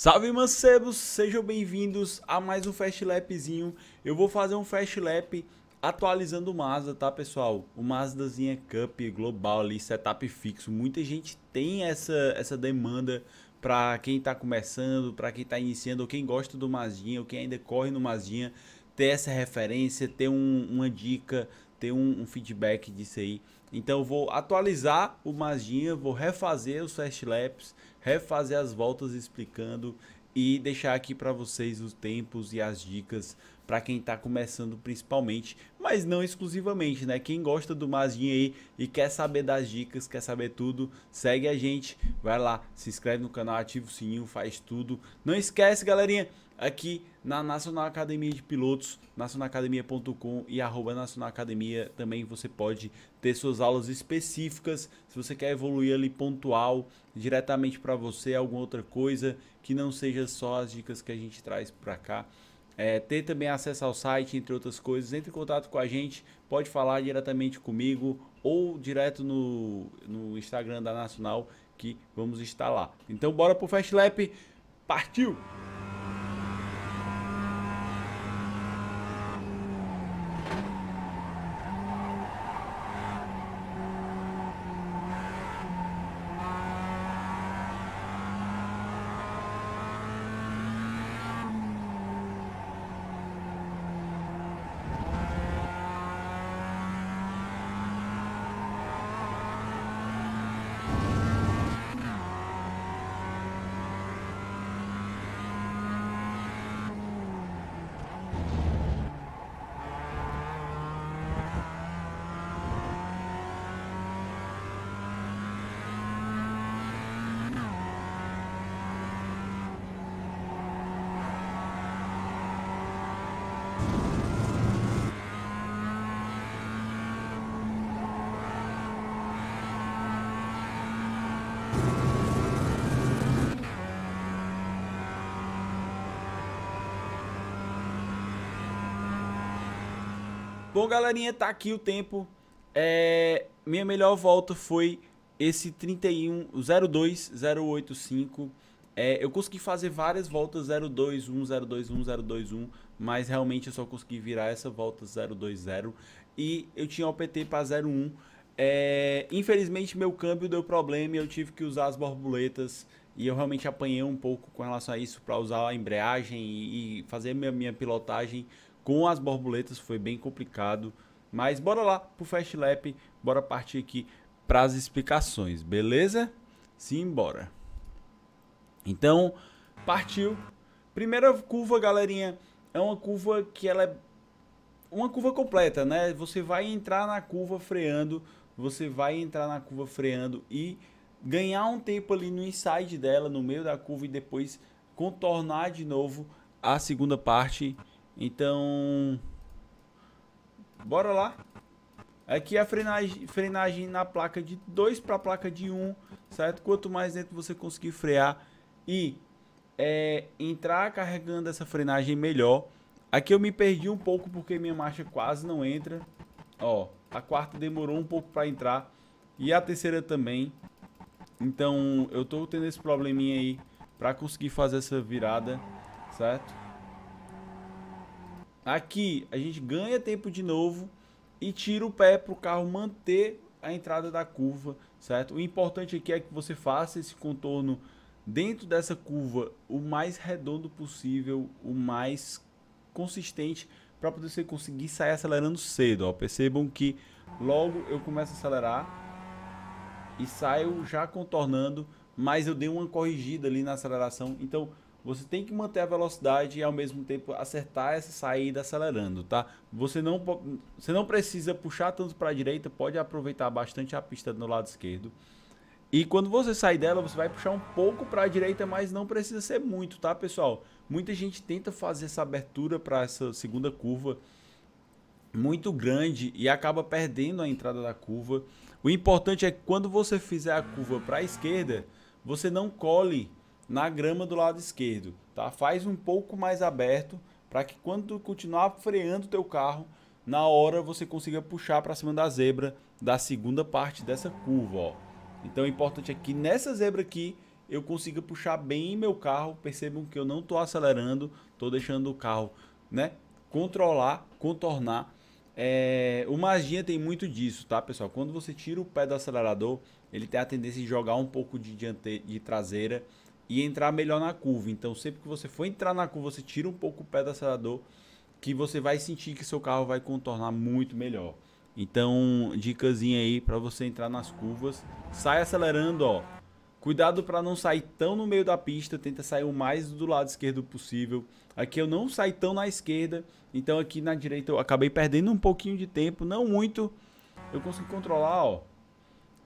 Salve mancebos, sejam bem-vindos a mais um Fast Lapzinho. Eu vou fazer um Fast Lap atualizando o Mazda, tá pessoal? O Mazdazinha Cup global ali, setup fixo. Muita gente tem essa, essa demanda para quem tá começando, para quem tá iniciando, ou quem gosta do Mazdinha, ou quem ainda corre no Mazdinha, ter essa referência, ter um, uma dica, ter um, um feedback disso aí então eu vou atualizar o Mazinha, vou refazer os fast laps, refazer as voltas explicando e deixar aqui para vocês os tempos e as dicas para quem está começando principalmente, mas não exclusivamente, né? Quem gosta do Mazinha aí e quer saber das dicas, quer saber tudo, segue a gente, vai lá, se inscreve no canal, ativa o sininho, faz tudo. Não esquece, galerinha, aqui na Nacional Academia de Pilotos, nacionalacademia.com e arroba Nacional Academia. Também você pode ter suas aulas específicas, se você quer evoluir ali pontual, diretamente para você, alguma outra coisa, que não seja só as dicas que a gente traz para cá. É, ter também acesso ao site, entre outras coisas. Entre em contato com a gente, pode falar diretamente comigo ou direto no, no Instagram da Nacional, que vamos estar lá. Então bora pro Fast Lap, partiu! Bom, galerinha, tá aqui o tempo. É, minha melhor volta foi esse 31 02085. É, eu consegui fazer várias voltas 021, 021, 021, mas realmente eu só consegui virar essa volta 020 e eu tinha o PT para 01. É, infelizmente meu câmbio deu problema e eu tive que usar as borboletas e eu realmente apanhei um pouco com relação a isso para usar a embreagem e, e fazer minha, minha pilotagem com as borboletas foi bem complicado. Mas bora lá pro Fast Lap, bora partir aqui para as explicações, beleza? Simbora. Então, partiu. Primeira curva, galerinha, é uma curva que ela é uma curva completa, né? Você vai entrar na curva freando, você vai entrar na curva freando e ganhar um tempo ali no inside dela, no meio da curva e depois contornar de novo a segunda parte então, bora lá. Aqui é a frenagem, frenagem na placa de 2 para a placa de 1, um, certo? Quanto mais dentro você conseguir frear e é, entrar carregando essa frenagem melhor. Aqui eu me perdi um pouco porque minha marcha quase não entra. Ó, a quarta demorou um pouco para entrar e a terceira também. Então eu tô tendo esse probleminha aí para conseguir fazer essa virada, certo? Aqui a gente ganha tempo de novo e tira o pé para o carro manter a entrada da curva, certo? O importante aqui é que você faça esse contorno dentro dessa curva o mais redondo possível, o mais consistente para poder você conseguir sair acelerando cedo. Ó. Percebam que logo eu começo a acelerar e saio já contornando, mas eu dei uma corrigida ali na aceleração. Então você tem que manter a velocidade e ao mesmo tempo acertar essa saída acelerando, tá? Você não, você não precisa puxar tanto para a direita, pode aproveitar bastante a pista no lado esquerdo. E quando você sair dela, você vai puxar um pouco para a direita, mas não precisa ser muito, tá, pessoal? Muita gente tenta fazer essa abertura para essa segunda curva muito grande e acaba perdendo a entrada da curva. O importante é que quando você fizer a curva para a esquerda, você não cole na grama do lado esquerdo, tá? Faz um pouco mais aberto para que quando tu continuar freando o teu carro, na hora você consiga puxar para cima da zebra da segunda parte dessa curva, ó. Então o importante é que nessa zebra aqui eu consiga puxar bem meu carro, percebam que eu não estou acelerando, estou deixando o carro, né, controlar, contornar. É... o magia tem muito disso, tá, pessoal? Quando você tira o pé do acelerador, ele tem a tendência de jogar um pouco de, diante... de traseira e entrar melhor na curva. Então, sempre que você for entrar na curva, você tira um pouco o pé do acelerador, que você vai sentir que seu carro vai contornar muito melhor. Então, dicasinha aí para você entrar nas curvas, sai acelerando, ó. Cuidado para não sair tão no meio da pista, tenta sair o mais do lado esquerdo possível. Aqui eu não saí tão na esquerda, então aqui na direita eu acabei perdendo um pouquinho de tempo, não muito. Eu consegui controlar, ó.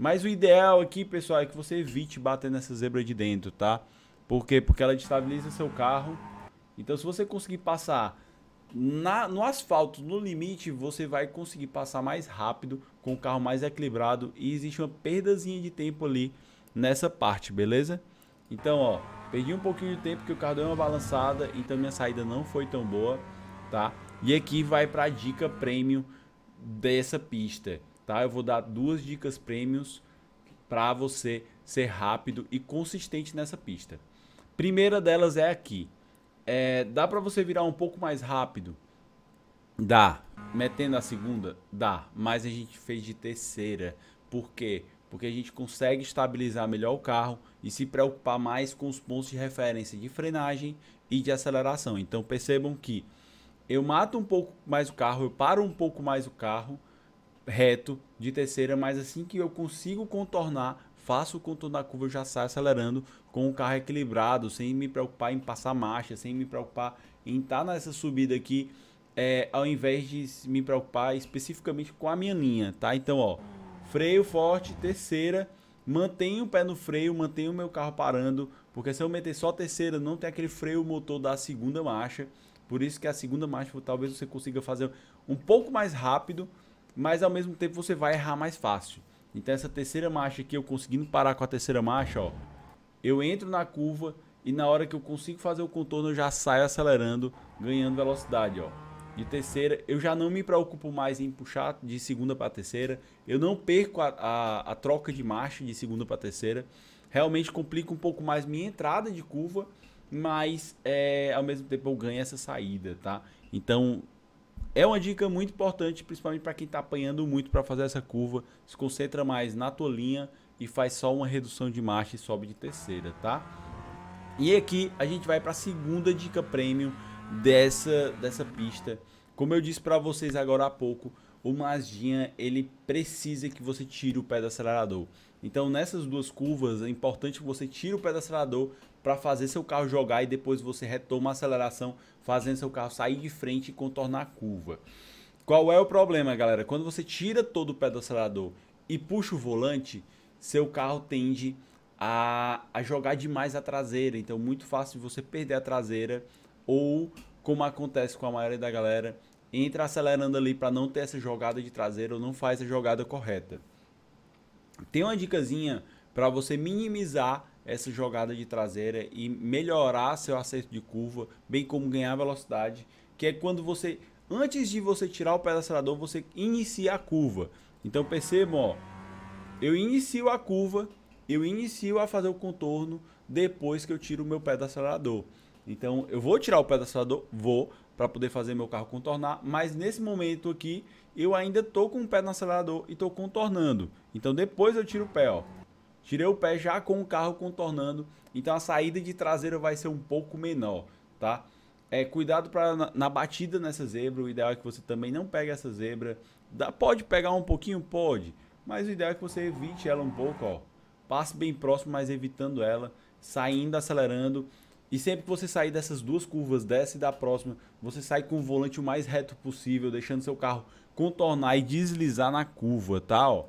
Mas o ideal aqui, pessoal, é que você evite bater nessa zebra de dentro, tá? Por quê? Porque ela destabiliza seu carro. Então, se você conseguir passar na, no asfalto, no limite, você vai conseguir passar mais rápido, com o carro mais equilibrado. E existe uma perdazinha de tempo ali nessa parte, beleza? Então, ó, perdi um pouquinho de tempo porque o carro deu uma balançada, então minha saída não foi tão boa, tá? E aqui vai para a dica premium dessa pista tá? Eu vou dar duas dicas prêmios para você ser rápido e consistente nessa pista. Primeira delas é aqui. É, dá para você virar um pouco mais rápido? Dá. Metendo a segunda? Dá. Mas a gente fez de terceira. Por quê? Porque a gente consegue estabilizar melhor o carro e se preocupar mais com os pontos de referência de frenagem e de aceleração. Então percebam que eu mato um pouco mais o carro, eu paro um pouco mais o carro reto de terceira, mas assim que eu consigo contornar, faço o contorno da curva, eu já saio acelerando com o carro equilibrado, sem me preocupar em passar marcha, sem me preocupar em estar tá nessa subida aqui, é, ao invés de me preocupar especificamente com a minha linha, tá? Então, ó, freio forte, terceira, mantenho o pé no freio, mantenho o meu carro parando, porque se eu meter só terceira, não tem aquele freio motor da segunda marcha, por isso que a segunda marcha talvez você consiga fazer um pouco mais rápido, mas ao mesmo tempo você vai errar mais fácil. Então essa terceira marcha aqui, eu conseguindo parar com a terceira marcha, ó, eu entro na curva e na hora que eu consigo fazer o contorno eu já saio acelerando, ganhando velocidade, ó. De terceira, eu já não me preocupo mais em puxar de segunda para terceira, eu não perco a, a, a troca de marcha de segunda para terceira, realmente complica um pouco mais minha entrada de curva, mas é, ao mesmo tempo eu ganho essa saída, tá? Então é uma dica muito importante, principalmente para quem está apanhando muito para fazer essa curva. Se concentra mais na tua linha e faz só uma redução de marcha e sobe de terceira, tá? E aqui a gente vai para a segunda dica premium dessa, dessa pista. Como eu disse para vocês agora há pouco, o Mazdinha ele precisa que você tire o pé do acelerador. Então nessas duas curvas é importante que você tire o pé do acelerador para fazer seu carro jogar e depois você retoma a aceleração, fazendo seu carro sair de frente e contornar a curva. Qual é o problema, galera? Quando você tira todo o pé do acelerador e puxa o volante, seu carro tende a, a jogar demais a traseira. Então, muito fácil de você perder a traseira ou, como acontece com a maioria da galera, entra acelerando ali para não ter essa jogada de traseira ou não faz a jogada correta. Tem uma dicasinha para você minimizar essa jogada de traseira e melhorar seu acerto de curva, bem como ganhar velocidade, que é quando você, antes de você tirar o pé do acelerador, você inicia a curva. Então percebam, ó, eu inicio a curva, eu inicio a fazer o contorno depois que eu tiro o meu pé do acelerador. Então eu vou tirar o pé do acelerador, vou, para poder fazer meu carro contornar, mas nesse momento aqui eu ainda tô com o pé no acelerador e tô contornando. Então depois eu tiro o pé, ó. Tirei o pé já com o carro contornando, então a saída de traseira vai ser um pouco menor, tá? É, cuidado para na, na, batida nessa zebra, o ideal é que você também não pegue essa zebra. Dá, pode pegar um pouquinho? Pode, mas o ideal é que você evite ela um pouco, ó. Passe bem próximo, mas evitando ela, saindo, acelerando. E sempre que você sair dessas duas curvas, dessa e da próxima, você sai com o volante o mais reto possível, deixando seu carro contornar e deslizar na curva, tá? Ó.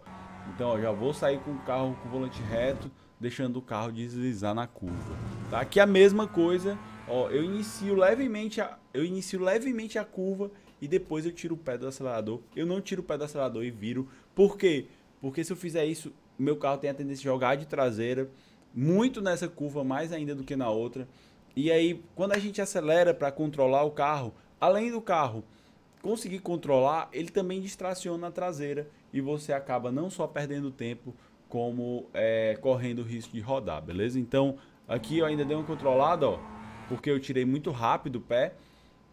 Então, ó, já vou sair com o carro com o volante reto, deixando o carro deslizar na curva. Tá? Aqui é a mesma coisa, ó, eu inicio levemente a, eu inicio levemente a curva e depois eu tiro o pé do acelerador. Eu não tiro o pé do acelerador e viro. Por quê? Porque se eu fizer isso, meu carro tem a tendência de jogar de traseira muito nessa curva, mais ainda do que na outra. E aí, quando a gente acelera para controlar o carro, além do carro conseguir controlar, ele também distraciona a traseira e você acaba não só perdendo tempo, como é, correndo o risco de rodar, beleza? Então, aqui eu ainda dei uma controlada, ó, porque eu tirei muito rápido o pé.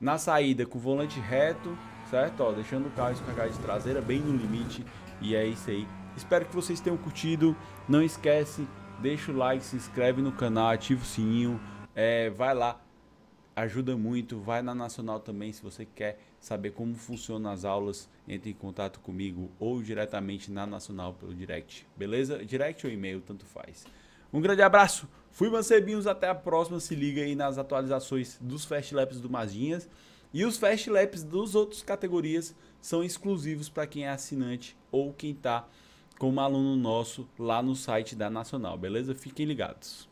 Na saída, com o volante reto, certo? Ó, deixando o carro escorregar de traseira bem no limite. E é isso aí. Espero que vocês tenham curtido. Não esquece, deixa o like, se inscreve no canal, ativa o sininho. É, vai lá, ajuda muito. Vai na Nacional também se você quer saber como funcionam as aulas, entre em contato comigo ou diretamente na Nacional pelo direct, beleza? Direct ou e-mail, tanto faz. Um grande abraço, fui Mancebinhos, até a próxima. Se liga aí nas atualizações dos Fast Laps do Mazinhas. E os Fast Laps dos outros categorias são exclusivos para quem é assinante ou quem está como aluno nosso lá no site da Nacional, beleza? Fiquem ligados.